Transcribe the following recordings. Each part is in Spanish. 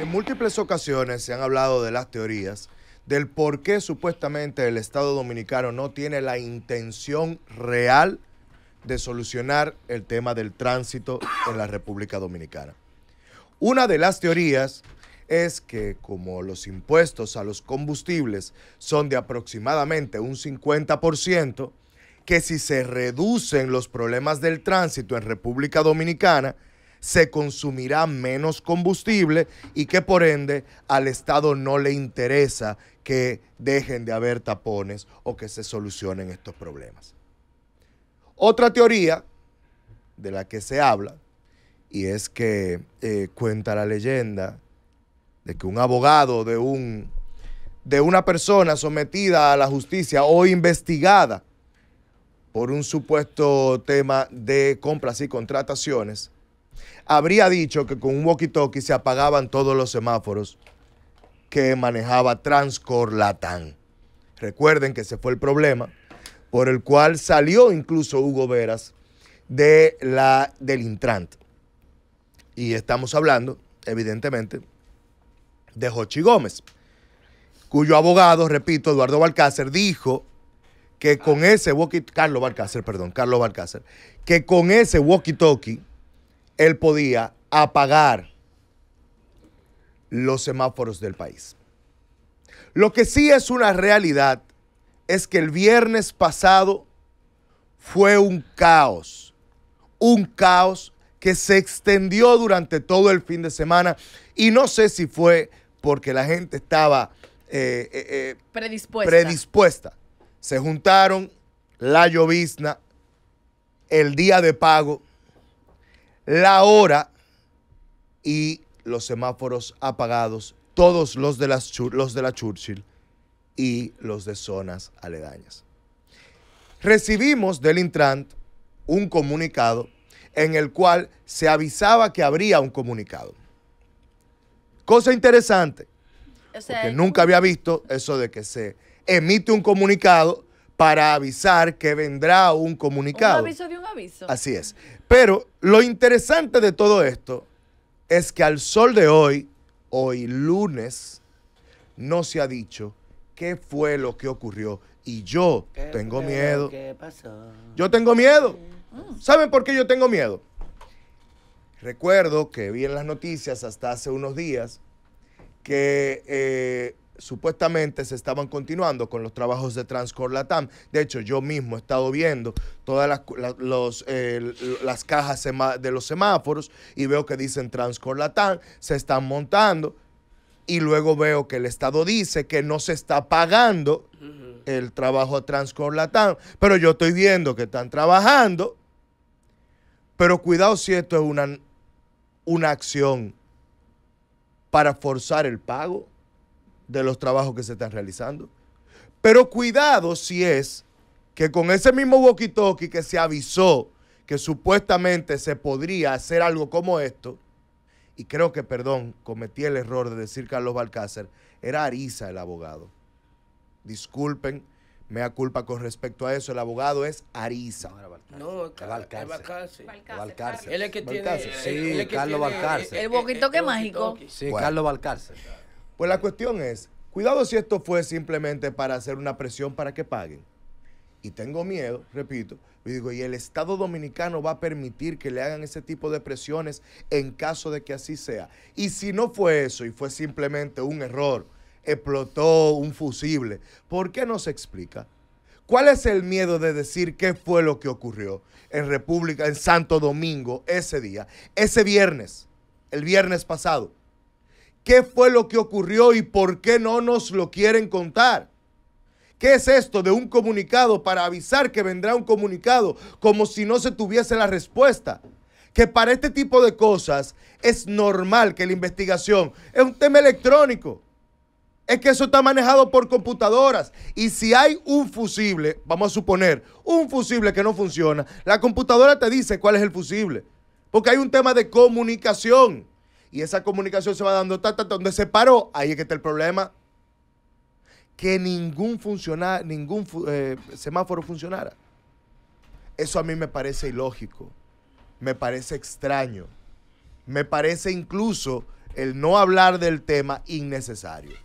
En múltiples ocasiones se han hablado de las teorías del por qué supuestamente el Estado dominicano no tiene la intención real de solucionar el tema del tránsito en la República Dominicana. Una de las teorías es que como los impuestos a los combustibles son de aproximadamente un 50%, que si se reducen los problemas del tránsito en República Dominicana, se consumirá menos combustible y que por ende al Estado no le interesa que dejen de haber tapones o que se solucionen estos problemas. Otra teoría de la que se habla, y es que eh, cuenta la leyenda de que un abogado de, un, de una persona sometida a la justicia o investigada por un supuesto tema de compras y contrataciones, habría dicho que con un walkie-talkie se apagaban todos los semáforos que manejaba Transcorlatán. Recuerden que ese fue el problema por el cual salió incluso Hugo Veras de la, del Intrant. Y estamos hablando, evidentemente, de Jochi Gómez, cuyo abogado, repito, Eduardo Balcácer, dijo que con ese walkie Carlos Balcácer, perdón, Carlos Balcácer, que con ese walkie-talkie él podía apagar los semáforos del país. Lo que sí es una realidad es que el viernes pasado fue un caos, un caos que se extendió durante todo el fin de semana y no sé si fue porque la gente estaba eh, eh, eh, predispuesta se juntaron la llovizna, el día de pago, la hora y los semáforos apagados, todos los de, los de la Churchill y los de zonas aledañas. Recibimos del Intrant un comunicado en el cual se avisaba que habría un comunicado. Cosa interesante, Que nunca había visto eso de que se emite un comunicado para avisar que vendrá un comunicado. Un aviso de un aviso. Así es. Pero lo interesante de todo esto es que al sol de hoy, hoy lunes, no se ha dicho qué fue lo que ocurrió. Y yo tengo miedo. ¿Qué pasó? Yo tengo miedo. Mm. ¿Saben por qué yo tengo miedo? Recuerdo que vi en las noticias hasta hace unos días que eh, supuestamente se estaban continuando con los trabajos de Transcorlatán. De hecho, yo mismo he estado viendo todas las, eh, cajas de los semáforos y veo que dicen Transcorlatán, se están montando y luego veo que el Estado dice que no se está pagando el trabajo a Transcorlatán. pero yo estoy viendo que están trabajando, pero cuidado si esto es una, una acción para forzar el pago de los trabajos que se están realizando. Pero cuidado si es que con ese mismo walkie que se avisó que supuestamente se podría hacer algo como esto, y creo que, perdón, cometí el error de decir Carlos Balcácer, era Ariza el abogado. Disculpen, me culpa con respecto a eso. El abogado es Ariza. No, Balcácer. Él es que Carlos Balcácer. El boquito que eh, eh, mágico. Eh, sí, Carlos Balcácer. Pues la cuestión es, cuidado si esto fue simplemente para hacer una presión para que paguen. Y tengo miedo, repito, y digo, y el Estado dominicano va a permitir que le hagan ese tipo de presiones en caso de que así sea. Y si no fue eso y fue simplemente un error, explotó un fusible, ¿por qué no se explica? ¿Cuál es el miedo de decir qué fue lo que ocurrió en República, en Santo Domingo, ese día, ese viernes, el viernes pasado? ¿Qué fue lo que ocurrió y por qué no nos lo quieren contar? ¿Qué es esto de un comunicado para avisar que vendrá un comunicado como si no se tuviese la respuesta? Que para este tipo de cosas es normal que la investigación es un tema electrónico. Es que eso está manejado por computadoras. Y si hay un fusible, vamos a suponer, un fusible que no funciona, la computadora te dice cuál es el fusible. Porque hay un tema de comunicación y esa comunicación se va dando, ta, donde se paró, ahí es que está el problema. Que ningún funcionar, ningún eh, semáforo funcionara. Eso a mí me parece ilógico, me parece extraño, me parece incluso el no hablar del tema innecesario.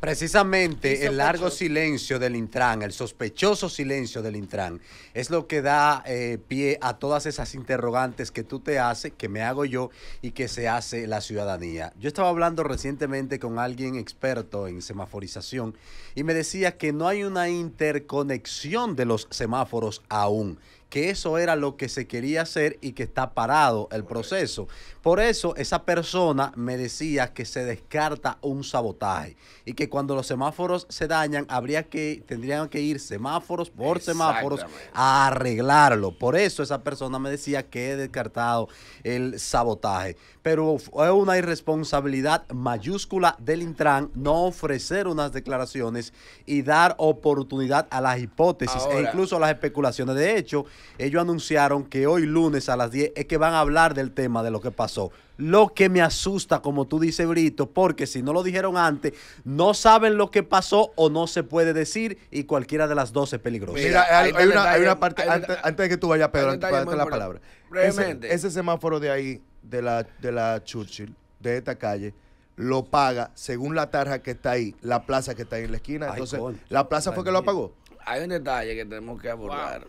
Precisamente el largo silencio del Intran, el sospechoso silencio del Intran, es lo que da eh, pie a todas esas interrogantes que tú te haces, que me hago yo y que se hace la ciudadanía. Yo estaba hablando recientemente con alguien experto en semaforización y me decía que no hay una interconexión de los semáforos aún que eso era lo que se quería hacer y que está parado el proceso. Por eso esa persona me decía que se descarta un sabotaje y que cuando los semáforos se dañan habría que tendrían que ir semáforos por semáforos a arreglarlo. Por eso esa persona me decía que he descartado el sabotaje, pero fue una irresponsabilidad mayúscula del Intran no ofrecer unas declaraciones y dar oportunidad a las hipótesis e incluso a las especulaciones. De hecho, ellos anunciaron que hoy lunes a las 10 es que van a hablar del tema de lo que pasó. Lo que me asusta, como tú dices, Brito, porque si no lo dijeron antes, no saben lo que pasó o no se puede decir y cualquiera de las dos es peligroso Mira, hay, una, parte, antes, de que tú vayas, Pedro, antes de la palabra. Ese, semáforo de ahí, de la, Churchill, de esta calle, lo paga según la tarja que está ahí, la plaza que está ahí en la esquina. Entonces, la plaza fue que lo apagó Hay un detalle que tenemos que abordar.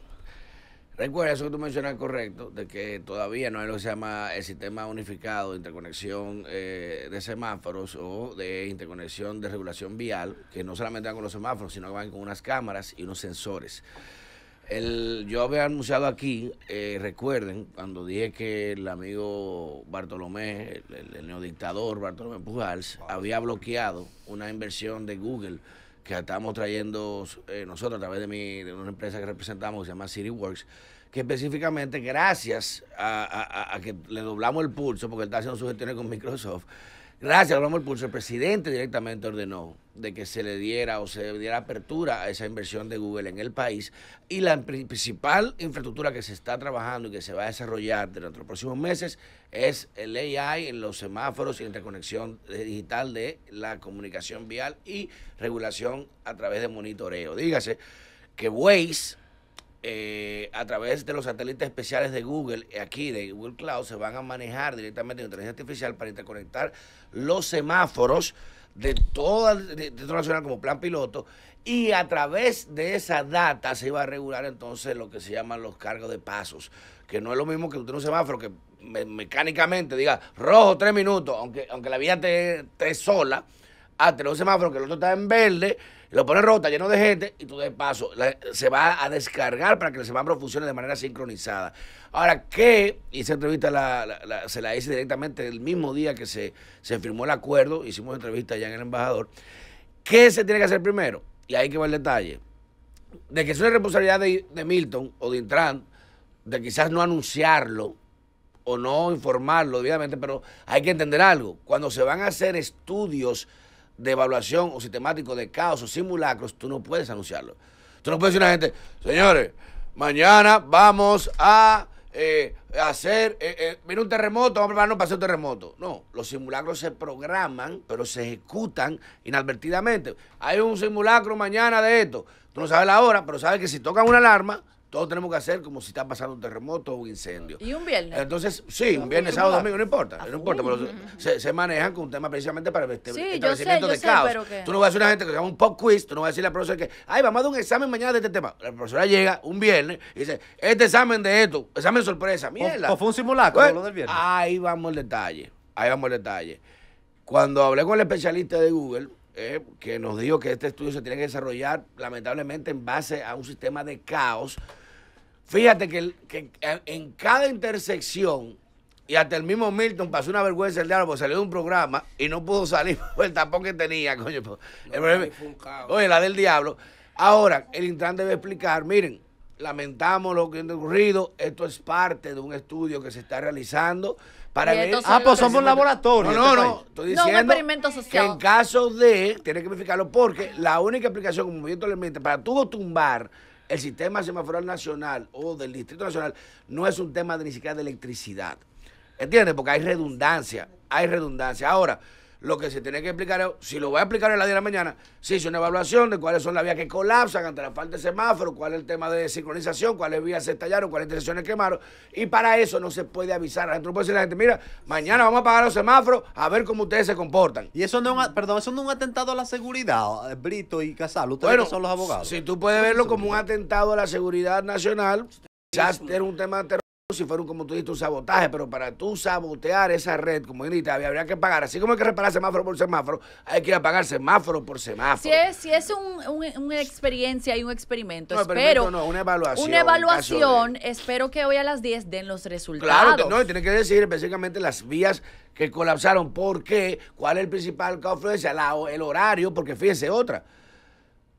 Recuerda eso que tú mencionas correcto, de que todavía no hay lo que se llama el sistema unificado de interconexión eh, de semáforos o de interconexión de regulación vial, que no solamente van con los semáforos, sino que van con unas cámaras y unos sensores. El, yo había anunciado aquí, eh, recuerden, cuando dije que el amigo Bartolomé, el, el neodictador Bartolomé Pujals, había bloqueado una inversión de Google que estamos trayendo eh, nosotros a través de, mi, una empresa que representamos que se llama CityWorks, que específicamente gracias a, que le doblamos el pulso, porque él está haciendo sugestiones con Microsoft, Gracias, Ramón Pulso. El presidente directamente ordenó de que se le diera o se diera apertura a esa inversión de Google en el país y la principal infraestructura que se está trabajando y que se va a desarrollar durante los próximos meses es el AI en los semáforos y la interconexión digital de la comunicación vial y regulación a través de monitoreo. Dígase que Waze eh, a través de los satélites especiales de Google, eh, aquí de Google Cloud, se van a manejar directamente en inteligencia artificial para interconectar los semáforos de toda de, Distrito nacional como plan piloto y a través de esa data se iba a regular entonces lo que se llaman los cargos de pasos, que no es lo mismo que usted un semáforo que mecánicamente diga rojo tres minutos, aunque, aunque la vía esté sola, hasta los semáforos que el otro está en verde, lo pone rota lleno de gente, y tú de paso se va a descargar para que el semáforo funcione de manera sincronizada. Ahora, ¿qué? Y esa entrevista se la hice directamente el mismo día que se, firmó el acuerdo, hicimos entrevista allá en el embajador. ¿Qué se tiene que hacer primero? Y ahí que va el detalle. De que es una responsabilidad de, de Milton o de Intran, de quizás no anunciarlo, o no informarlo debidamente, pero hay que entender algo. Cuando se van a hacer estudios de evaluación o sistemático de caos o simulacros, tú no puedes anunciarlo. Tú no puedes decir a la gente, señores, mañana vamos a eh, hacer, eh, eh, un terremoto, vamos a prepararnos para hacer un terremoto. No, los simulacros se programan, pero se ejecutan inadvertidamente. Hay un simulacro mañana de esto. Tú no sabes la hora, pero sabes que si tocan una alarma, todos tenemos que hacer como si está pasando un terremoto o un incendio. ¿Y un viernes? Entonces, sí, un viernes, sábado, domingo, no importa. No importa, pero se, manejan con un tema precisamente para el este, sí, establecimiento yo sé, yo de sé, caos. Pero Tú no vas a decir a una gente que se llama un pop quiz, tú no vas a decirle a la que, ay, vamos a dar un examen mañana de este tema. La profesora llega un viernes y dice, este examen de esto, examen sorpresa, mierda. O, fue un simulacro, pues, lo del viernes. Ahí vamos el detalle, ahí vamos el detalle. Cuando hablé con el especialista de Google, eh, que nos dijo que este estudio se tiene que desarrollar lamentablemente en base a un sistema de caos. Fíjate que, en cada intersección, y hasta el mismo Milton pasó una vergüenza el diablo salió de un programa y no pudo salir por el tapón que tenía, coño. Pues, Oye, la del diablo. Ahora, el Intran debe explicar, miren, lamentamos lo que ha ocurrido, esto es parte de un estudio que se está realizando para Ah, pues somos laboratorios. No, no, este no. Estoy diciendo no, un experimento social. Que en caso de, tiene que verificarlo porque la única explicación, como yo te para tú tumbar el sistema semaforal nacional o del Distrito Nacional, no es un tema de, ni siquiera de electricidad. ¿Entiendes? Porque hay redundancia. Hay redundancia. Ahora, lo que se tiene que explicar si lo voy a explicar en la día de la mañana, se hizo una evaluación de cuáles son las vías que colapsan ante la falta de semáforo, cuál es el tema de sincronización, cuáles vías se estallaron, cuáles intersecciones quemaron. Y para eso no se puede avisar. La gente puede decir a la gente, mira, mañana vamos a apagar los semáforos a ver cómo ustedes se comportan. Y eso no es perdón, eso no es un atentado a la seguridad, eh, Brito y Casal, ustedes son los abogados. Si tú puedes verlo como un atentado a la seguridad nacional, quizás era un tema de si fueron, como tú dices, un sabotaje, pero para tú sabotear esa red, como había, habría que pagar. Así como hay que reparar semáforo por semáforo, hay que ir pagar semáforo por semáforo. Si es, es un, una experiencia y un experimento, no, espero. no, una evaluación. Una evaluación, espero que hoy a las 10 den los resultados. Claro, no, tiene que decir específicamente las vías que colapsaron, por qué, cuál es el principal causa, el horario, porque fíjense otra.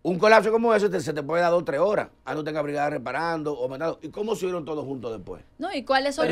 Un colapso como ese se te puede dar dos o tres horas. ...a no tenga brigada reparando o mandando. ¿Y cómo subieron todos juntos después? No, y cuáles son.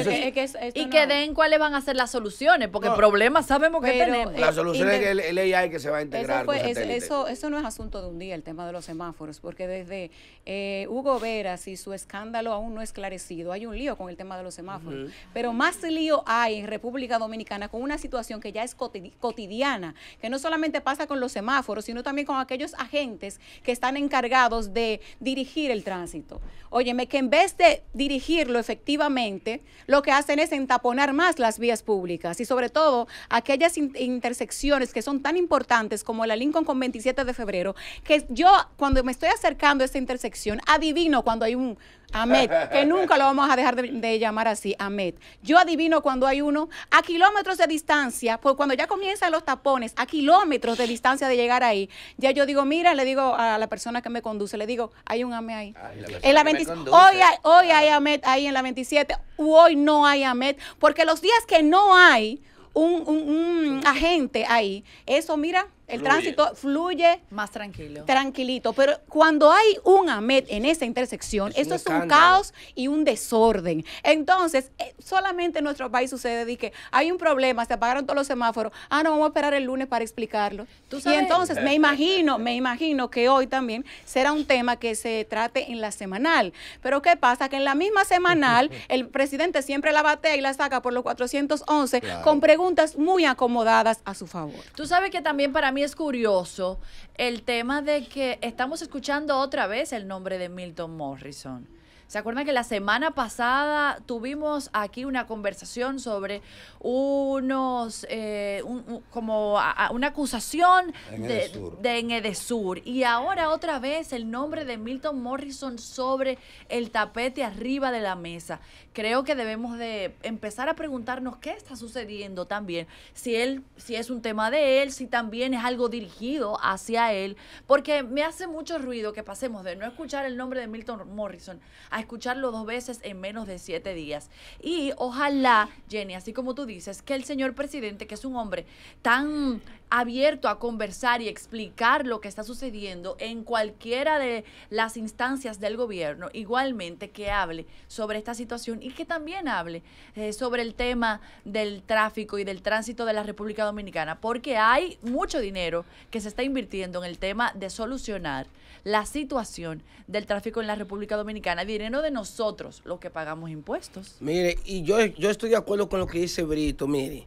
y que den cuáles van a ser las soluciones, porque problemas sabemos que tenemos. Eh, La solución es que el, AI que se va a integrar. Eso, eso, no es asunto de un día, el tema de los semáforos, porque desde eh, Hugo Veras y su escándalo aún no es esclarecido, hay un lío con el tema de los semáforos. Pero más lío hay en República Dominicana con una situación que ya es cotidiana, que no solamente pasa con los semáforos, sino también con aquellos agentes que están encargados de dirigir el tránsito. Óyeme, que en vez de dirigirlo efectivamente, lo que hacen es entaponar más las vías públicas y sobre todo aquellas intersecciones que son tan importantes como la Lincoln con 27 de febrero, que yo cuando me estoy acercando a esta intersección adivino cuando hay un Ahmed, que nunca lo vamos a dejar de, llamar así, Ahmed. Yo adivino cuando hay uno a kilómetros de distancia, pues cuando ya comienzan los tapones, a kilómetros de distancia de llegar ahí, ya yo digo, mira, le digo a la persona que me conduce, le digo, hay un Ahmed ahí. en la hoy hay, hoy hay Ahmed ahí en la 27, hoy no hay Ahmed, porque los días que no hay un, un, un agente ahí, eso, mira, el tránsito fluye más tranquilo. Tranquilito. Pero cuando hay un AMET en esa intersección, eso es un caos y un desorden. Entonces, eh, solamente en nuestro país sucede de que hay un problema, se apagaron todos los semáforos. Ah, no, vamos a esperar el lunes para explicarlo. ¿Tú sabes? Y entonces, me imagino, me imagino que hoy también será un tema que se trate en la semanal. Pero ¿qué pasa? Que en la misma semanal, el presidente siempre la batea y la saca por los 411 con preguntas muy acomodadas a su favor. Tú sabes que también para mí mí es curioso el tema de que estamos escuchando otra vez el nombre de Milton Morrison. ¿Se acuerdan que la semana pasada tuvimos aquí una conversación sobre unos, eh, como una acusación en de, de Edesur? Y ahora otra vez el nombre de Milton Morrison sobre el tapete arriba de la mesa. Creo que debemos de empezar a preguntarnos qué está sucediendo también. Si él, si es un tema de él, si también es algo dirigido hacia él. Porque me hace mucho ruido que pasemos de no escuchar el nombre de Milton Morrison a escucharlo dos veces en menos de siete días. Y ojalá, Jenny, así como tú dices, que el señor presidente, que es un hombre tan abierto a conversar y explicar lo que está sucediendo en cualquiera de las instancias del gobierno, igualmente que hable sobre esta situación y que también hable eh, sobre el tema del tráfico y del tránsito de la República Dominicana, porque hay mucho dinero que se está invirtiendo en el tema de solucionar la situación del tráfico en la República Dominicana, dinero de nosotros, los que pagamos impuestos. Mire, y yo, yo estoy de acuerdo con lo que dice Brito, mire.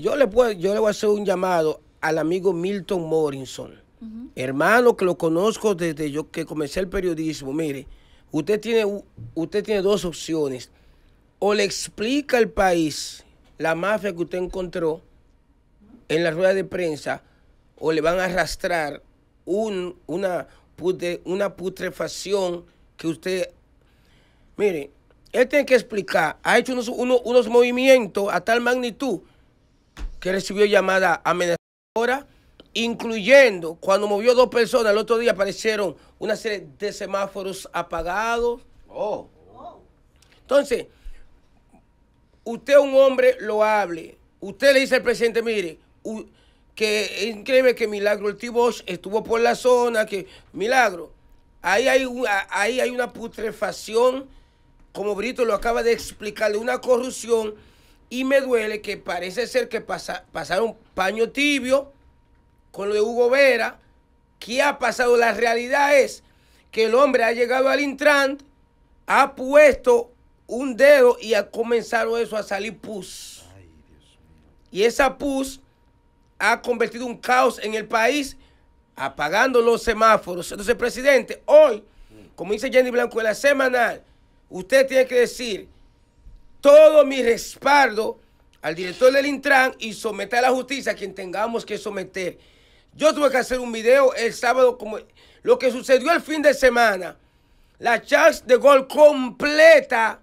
Yo le, puedo, yo le voy a hacer un llamado al amigo Milton Morrison, hermano que lo conozco desde yo que comencé el periodismo. Mire, usted tiene, usted tiene dos opciones. O le explica al país la mafia que usted encontró en la rueda de prensa, o le van a arrastrar un, una, una putrefacción que usted... Mire, él tiene que explicar, ha hecho unos movimientos a tal magnitud que recibió llamada amenazadora, incluyendo cuando movió dos personas, el otro día aparecieron una serie de semáforos apagados. Oh. Entonces, usted un hombre lo hable. Usted le dice al presidente, mire, que increíble que Milagro el Tibos estuvo por la zona, que Milagro, ahí hay, una, ahí hay una putrefacción, como Brito lo acaba de explicar, de una corrupción y me duele que parece ser que pasaron paño tibio con lo de Hugo Vera. ¿Qué ha pasado? La realidad es que el hombre ha llegado al Intran, ha puesto un dedo y ha comenzado eso a salir pus. Y esa pus ha convertido un caos en el país, apagando los semáforos. Entonces, presidente, hoy, mm. como dice Jenny Blanco en la semanal, usted tiene que decir todo mi respaldo al director del Intran y someter a la justicia a quien tengamos que someter. Yo tuve que hacer un video el sábado como lo que sucedió el fin de semana. La chance de gol completa,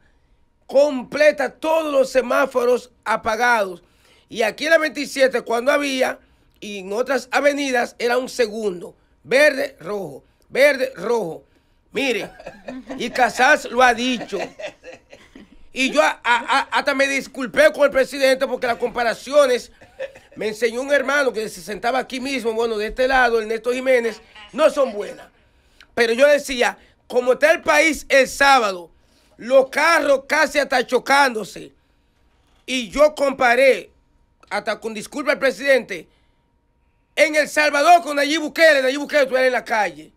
completa todos los semáforos apagados. Y aquí en la 27 cuando había y en otras avenidas era un segundo. Verde, rojo, verde, rojo. Mire, y Casas lo ha dicho. Y yo hasta me disculpé con el presidente porque las comparaciones me enseñó un hermano que se sentaba aquí mismo, bueno, de este lado, Ernesto Jiménez, no son buenas. Pero yo decía, como está el país el sábado, los carros casi hasta chocándose. Y yo comparé, hasta con disculpa al presidente, en El Salvador con Nayib Bukele, Nayib Bukele estuviera en la calle.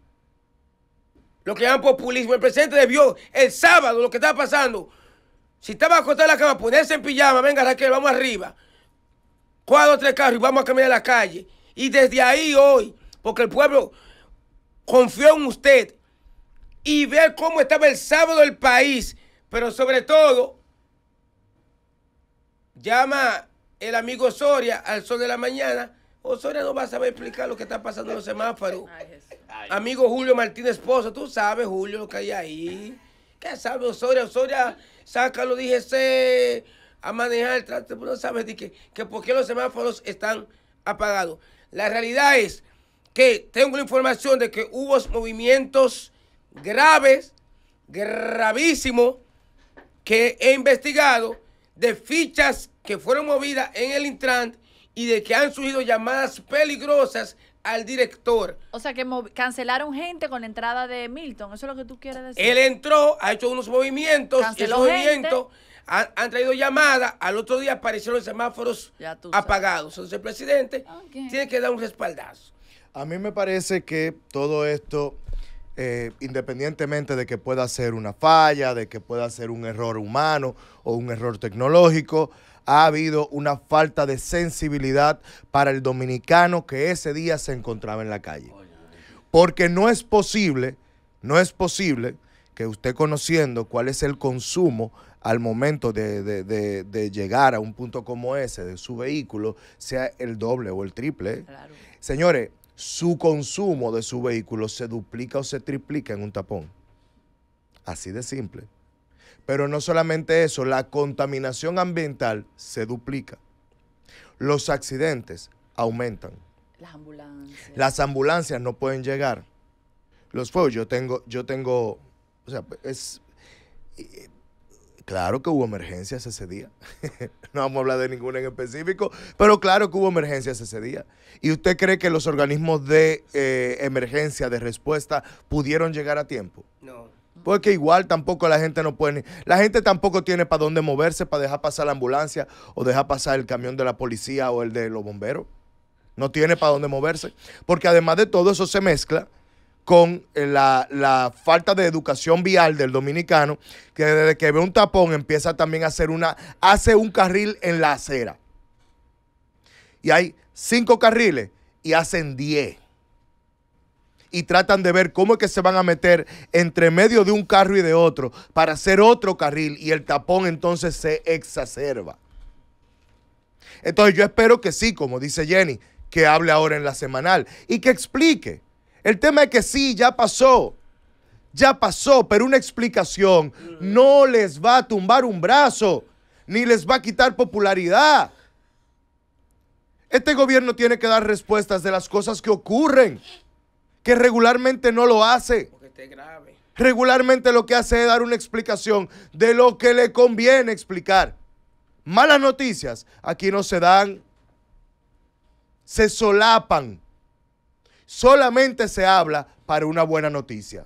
Lo que llaman populismo. El presidente debió el sábado lo que estaba pasando si estaba acostado en la cama, ponerse en pijama, venga Raquel, vamos arriba. Cuatro, tres carros y vamos a caminar a la calle. Y desde ahí hoy, porque el pueblo confió en usted y ver cómo estaba el sábado el país, pero sobre todo, llama el amigo Soria al sol de la mañana. O Soria no va a saber explicar lo que está pasando en los semáforos. Amigo Julio Martínez Pozo, tú sabes, Julio, lo que hay ahí. ¿Qué sabe Osoria? Osoria sácalo, sé a manejar el tránsito. No sabes de que, que por qué los semáforos están apagados. La realidad es que tengo la información de que hubo movimientos graves, gravísimos, que he investigado de fichas que fueron movidas en el Intran y de que han surgido llamadas peligrosas al director. O sea, que cancelaron gente con la entrada de Milton, eso es lo que tú quieres decir. Él entró, ha hecho unos movimientos, Canceló esos han, traído llamadas, al otro día aparecieron semáforos apagados. Entonces el presidente tiene que dar un respaldazo. A mí me parece que todo esto, eh, independientemente de que pueda ser una falla, de que pueda ser un error humano o un error tecnológico, ha habido una falta de sensibilidad para el dominicano que ese día se encontraba en la calle. Porque no es posible, no es posible que usted conociendo cuál es el consumo al momento de, llegar a un punto como ese de su vehículo sea el doble o el triple. Señores, su consumo de su vehículo se duplica o se triplica en un tapón. Así de simple. Pero no solamente eso, la contaminación ambiental se duplica. Los accidentes aumentan. Las ambulancias. Las ambulancias no pueden llegar. Los fuegos, yo tengo, yo tengo, o sea, es, claro que hubo emergencias ese día. no vamos a hablar de ninguna en específico, pero claro que hubo emergencias ese día. ¿Y usted cree que los organismos de eh, emergencia, de respuesta, pudieron llegar a tiempo? No. Porque igual tampoco la gente no puede, la gente tampoco tiene para dónde moverse, para dejar pasar la ambulancia o dejar pasar el camión de la policía o el de los bomberos. No tiene para dónde moverse. Porque además de todo eso se mezcla con eh, la, la, falta de educación vial del dominicano, que desde que ve un tapón empieza también a hacer una, hace un carril en la acera. Y hay cinco carriles y hacen diez y tratan de ver cómo es que se van a meter entre medio de un carro y de otro para hacer otro carril y el tapón entonces se exacerba. Entonces yo espero que sí, como dice Jenny, que hable ahora en la semanal y que explique. El tema es que sí, ya pasó. Ya pasó, pero una explicación no les va a tumbar un brazo, ni les va a quitar popularidad. Este gobierno tiene que dar respuestas de las cosas que ocurren que regularmente no lo hace. Porque grave. Regularmente lo que hace es dar una explicación de lo que le conviene explicar. Malas noticias aquí no se dan, se solapan. Solamente se habla para una buena noticia.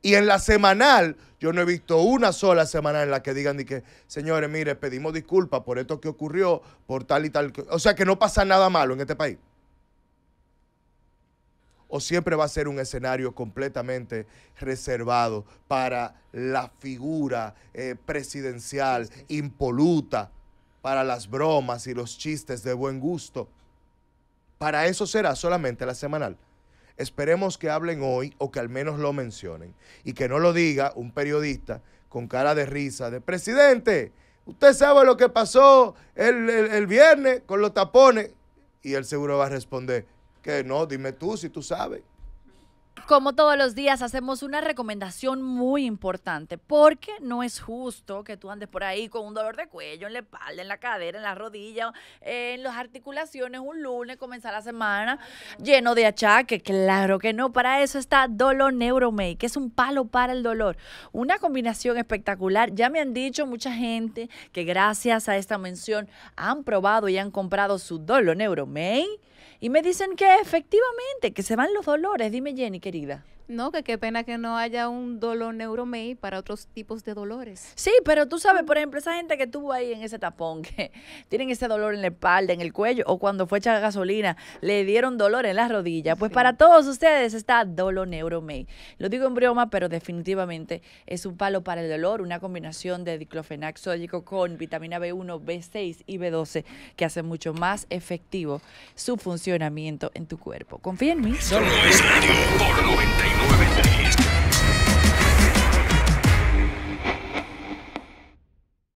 Y en la semanal, yo no he visto una sola semana en la que digan que, señores, mire, pedimos disculpas por esto que ocurrió, por tal y tal. O sea que no pasa nada malo en este país o siempre va a ser un escenario completamente reservado para la figura eh, presidencial impoluta, para las bromas y los chistes de buen gusto. Para eso será solamente la semanal. Esperemos que hablen hoy o que al menos lo mencionen y que no lo diga un periodista con cara de risa de presidente. Usted sabe lo que pasó el, el viernes con los tapones. Y él seguro va a responder, que no, dime tú si tú sabes. Como todos los días hacemos una recomendación muy importante, porque no es justo que tú andes por ahí con un dolor de cuello, en la espalda, en la cadera, en las rodillas, en las articulaciones, un lunes, comenzar la semana lleno de achaque. Claro que no, para eso está Dolor Neuromake, que es un palo para el dolor. Una combinación espectacular. Ya me han dicho mucha gente que gracias a esta mención han probado y han comprado su Dolor Neuromake y me dicen que efectivamente, que se van los dolores. Dime, Jenny, querida. No, que qué pena que no haya un dolor neuromay para otros tipos de dolores. Sí, pero tú sabes, por ejemplo, esa gente que estuvo ahí en ese tapón, que tienen ese dolor en la espalda, en el cuello, o cuando fue la gasolina, le dieron dolor en las rodillas. Pues para todos ustedes está dolor neuromay. Lo digo en broma, pero definitivamente es un palo para el dolor, una combinación de diclofenac sódico con vitamina B1, B6 y B12 que hace mucho más efectivo su funcionamiento en tu cuerpo. Confía en mí. por Nueve tres.